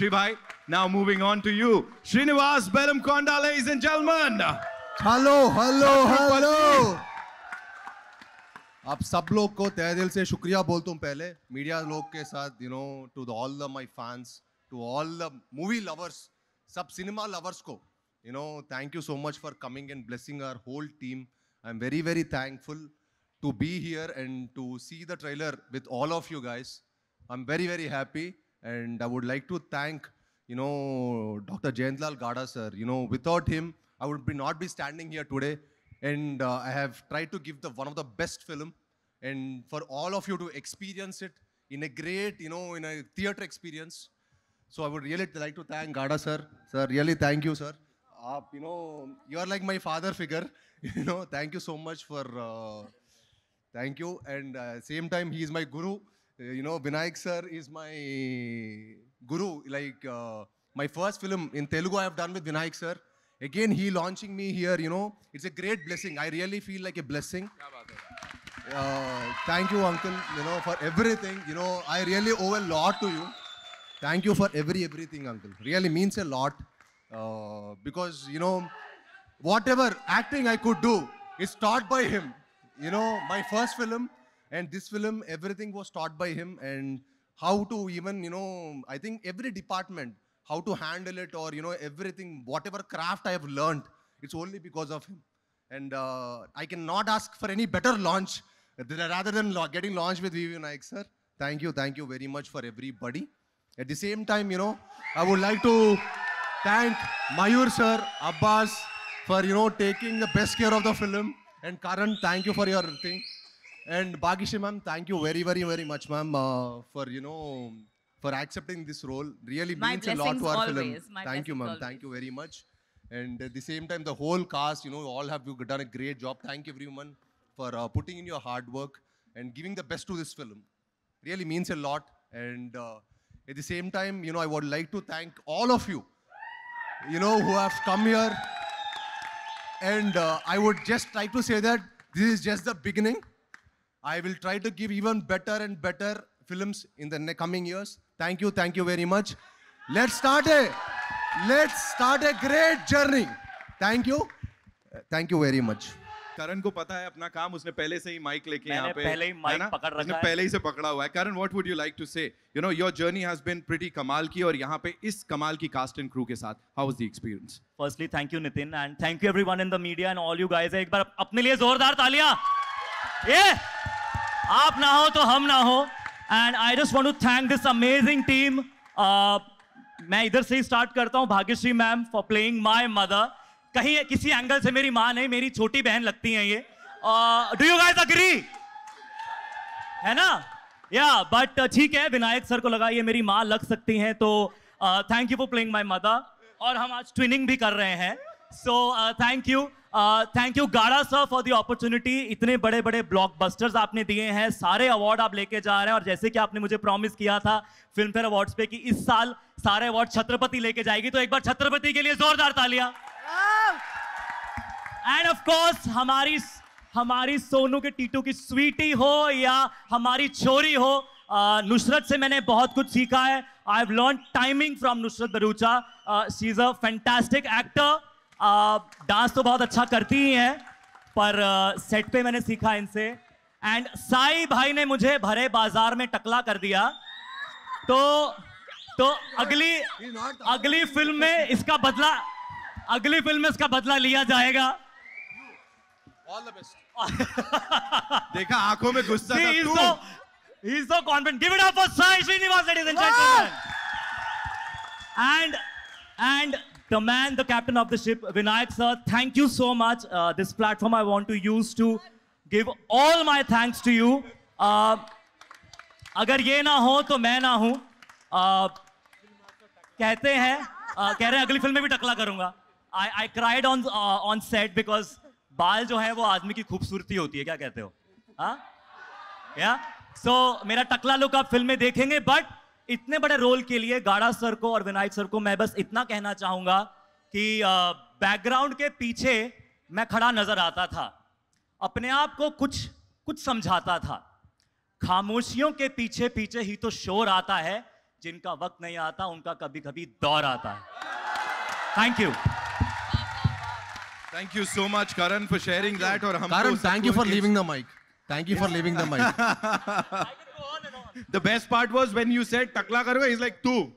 Shribai, now moving on to you. Srinivas Belamkonda, ladies and gentlemen. Hello, hello, hello. आप सब लोग को तय दिल से शुक्रिया बोलता हूँ पहले मीडिया लोग के साथ you know to the all the my fans to all the movie lovers सब सिनेमा लवर्स को you know thank you so much for coming and blessing our whole team I am very very thankful to be here and to see the trailer with all of you guys I am very very happy And I would like to thank, you know, Dr. Jayantlal Gada, sir. You know, without him, I would be not be standing here today. And uh, I have tried to give the one of the best film. And for all of you to experience it in a great, you know, in a theater experience. So I would really like to thank Gada, sir. Sir, really thank you, sir. Uh, you know, you are like my father figure. you know, thank you so much for... Uh, thank you and uh, same time he is my guru uh, you know, Vinayak sir is my guru. Like uh, my first film in Telugu I have done with Vinayak sir. Again, he launching me here, you know. It's a great blessing. I really feel like a blessing. Uh, thank you, uncle, you know, for everything. You know, I really owe a lot to you. Thank you for every everything, uncle. Really means a lot. Uh, because, you know, whatever acting I could do is taught by him. You know, my first film, and this film, everything was taught by him and how to even, you know, I think every department, how to handle it or, you know, everything, whatever craft I have learned, it's only because of him. And uh, I cannot ask for any better launch rather than getting launched with Vivi Naik, sir. Thank you, thank you very much for everybody. At the same time, you know, I would like to thank Mayur sir, Abbas, for, you know, taking the best care of the film. And Karan, thank you for your thing. And Bhagishi ma'am, thank you very, very, very much, ma'am, uh, for you know for accepting this role. Really My means a lot to our always. film. My thank you, ma'am. Thank you very much. And at the same time, the whole cast, you know, all have you done a great job. Thank everyone for uh, putting in your hard work and giving the best to this film. Really means a lot. And uh, at the same time, you know, I would like to thank all of you, you know, who have come here. And uh, I would just like to say that this is just the beginning. I will try to give even better and better films in the coming years. Thank you, thank you very much. Let's start a let's start a great journey. Thank you, thank you very much. Karan को पता है अपना काम उसने पहले से ही mic लेके यहाँ पे पहले ही माइक पकड़ रखा है। पहले ही से पकड़ा हुआ है Karan what would you like to say you know your journey has been pretty कमाल की और यहाँ पे इस कमाल की कास्ट एंड क्रू के साथ how was the experience firstly thank you Nitin and thank you everyone in the media and all you guys एक बार अपने लिए जोरदार तालियां ये yeah! आप ना हो तो हम ना हो and I just want to thank this amazing team मैं इधर से ही स्टार्ट करता हूँ Bhagyashree ma'am for playing my mother कहीं किसी एंगल से मेरी माँ नहीं मेरी छोटी बहन लगती हैं ये डू यू गाइस अग्री है ना या बट uh, ठीक है विनायक सर को लगा ये मेरी माँ लग सकती हैं तो thank you for playing my mother और हम आज ट्विनिंग भी कर रहे हैं so thank you thank you Gada sir for the opportunity इतने बड़े बड़े ब्लॉकबस्टर्स आपने दिए हैं सारे अवार्ड आप लेके जा रहे हैं और जैसे कि आपने मुझे प्रॉमिस किया था फिल्म फेयर अवार्ड्स पे कि इस साल सारे अवार्ड छत्रपति लेके जाएगी तो एक बार छत्रपति के लिए जोरदार तालियां एंड ऑफ कोर्स हमारी हमारी सोनू के टीटू की स्वीटी हो या हमारी छोरी हो uh, नुसरत से मैंने बहुत कुछ सीखा है I have learn timing from Nusrat Bharucha she is a fantastic actor dance तो बहुत अच्छा करती ही हैं पर सेट पे मैंने सीखा इनसे एंड साई भाई ने मुझे भरे बाजार में टकला कर दिया तो तो अगली अगली फिल्म में इसका बदला अगली फिल्म में इसका बदला लिया जाएगा ऑल द बेस्ट देखा आंखों में गुस्सा He's so confident. Give it up for Sai up ladies and gentlemen. Ladies And and And the man, the captain of the ship, Vinayak sir, thank you so much. Uh, this platform I want to use to give all my thanks to you. Uh, agar ye na ho to main na hu uh, kehte hain uh, कह रहे हैं अगली film में भी टकला i I I cried on on set because बाल जो है वो आदमी की खूबसूरती होती है क्या कहते हो हाँ या सो मेरा टकला लुक आप फिल्म में देखेंगे बट इतने बड़े रोल के लिए गाड़ा सर को और विनायक सर को मैं बस इतना कहना चाहूंगा कि बैकग्राउंड के पीछे मैं खड़ा नजर आता था अपने आप को कुछ कुछ समझाता था खामोशियों के पीछे पीछे ही तो शोर आता है जिनका वक्त नहीं आता उनका कभी कभी दौर आता है thank you thank you so much Karan for sharing that और हम thank you for living the mic thank you for living the mic The best part was when you said takla karoge, he's like tu.